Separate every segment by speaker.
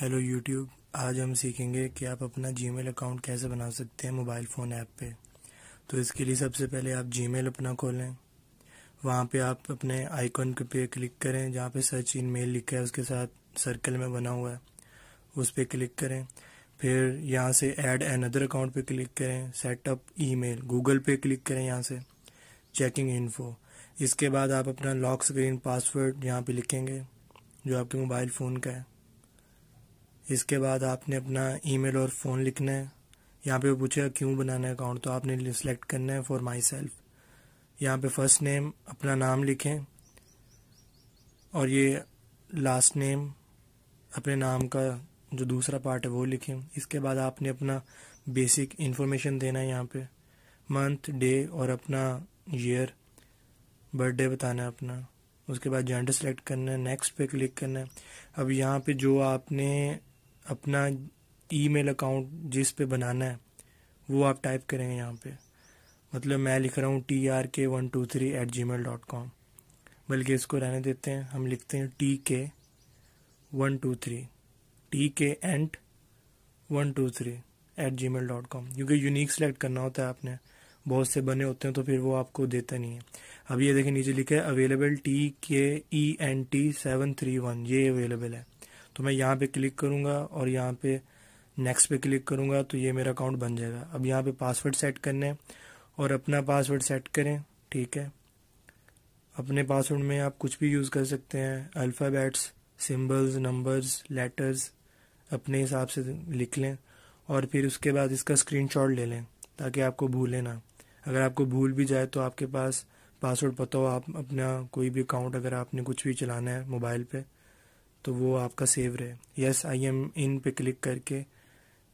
Speaker 1: hello YouTube आज हम सीखेंगे कि आप अपना जीमेल अकाउंट कैसे बना सकते हैं मोबाइल फ़ोन ऐप पे तो इसके लिए सबसे पहले आप जीमेल अपना खोलें वहाँ पे आप अपने आइकॉन पे क्लिक करें जहाँ पे सर्च इन मेल लिखा है उसके साथ सर्कल में बना हुआ है उस पर क्लिक करें फिर यहाँ से ऐड एन अदर अकाउंट पे क्लिक करें सेटअप ई मेल गूगल पे क्लिक करें यहाँ से चेकिंग इन्फो इसके बाद आप अपना लॉक स्क्रीन पासवर्ड यहाँ पर लिखेंगे जो आपके मोबाइल फ़ोन का है इसके बाद आपने अपना ईमेल और फ़ोन लिखना है यहाँ पे पूछेगा क्यों बनाना है अकाउंट तो आपने सेलेक्ट करना है फॉर माई सेल्फ यहाँ पे फर्स्ट नेम अपना नाम लिखें और ये लास्ट नेम अपने नाम का जो दूसरा पार्ट है वो लिखें इसके बाद आपने अपना बेसिक इन्फॉर्मेशन देना है यहाँ पे मंथ डे और अपना ईयर बर्थडे बताना है अपना उसके बाद जेंडर सेलेक्ट करना है नेक्स्ट पे क्लिक करना है अब यहाँ पे जो आपने अपना ईमेल अकाउंट जिस पे बनाना है वो आप टाइप करेंगे यहाँ पे मतलब मैं लिख रहा हूँ T R K one two three at Gmail dot com बल्कि इसको रहने देते हैं हम लिखते हैं T K one two three T K and one two three at Gmail dot com क्योंकि यूनिक सेलेक्ट करना होता है आपने बहुत से बने होते हैं तो फिर वो आपको देता नहीं है अब ये देखें नीचे लिखा है available T K E N T seven three one ये अवेलेबल है तो मैं यहाँ पे क्लिक करूँगा और यहाँ पे नेक्स्ट पे क्लिक करूँगा तो ये मेरा अकाउंट बन जाएगा अब यहाँ पे पासवर्ड सेट करना है और अपना पासवर्ड सेट करें ठीक है अपने पासवर्ड में आप कुछ भी यूज़ कर सकते हैं अल्फ़ाबेट्स सिम्बल्स नंबर्स लेटर्स अपने हिसाब से लिख लें और फिर उसके बाद इसका स्क्रीन ले लें ताकि आपको भूलें ना अगर आपको भूल भी जाए तो आपके पास पासवर्ड पता हो आप अपना कोई भी अकाउंट अगर आपने कुछ भी चलाना है मोबाइल पे तो वो आपका सेव रहे यस आई एम इन पे क्लिक करके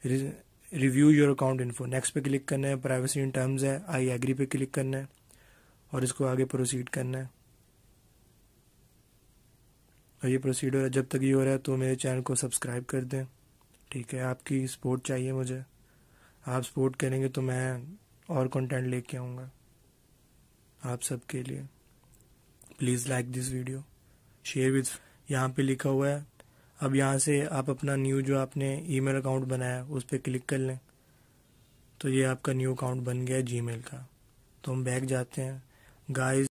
Speaker 1: review your account info next पे क्लिक करना है प्राइवेसी इन टर्म्स है आई एग्री पे क्लिक करना है और इसको आगे प्रोसीड करना है और ये प्रोसीड हो रहा है जब तक ये हो रहा है तो मेरे चैनल को सब्सक्राइब कर दें ठीक है आपकी सपोर्ट चाहिए मुझे आप सपोर्ट करेंगे तो मैं और कंटेंट लेके आऊँगा आप सबके लिए please like this video share with यहाँ पे लिखा हुआ है अब यहाँ से आप अपना न्यू जो आपने ईमेल अकाउंट बनाया उस पर क्लिक कर लें तो ये आपका न्यू अकाउंट बन गया जी का तो हम बैग जाते हैं गाइस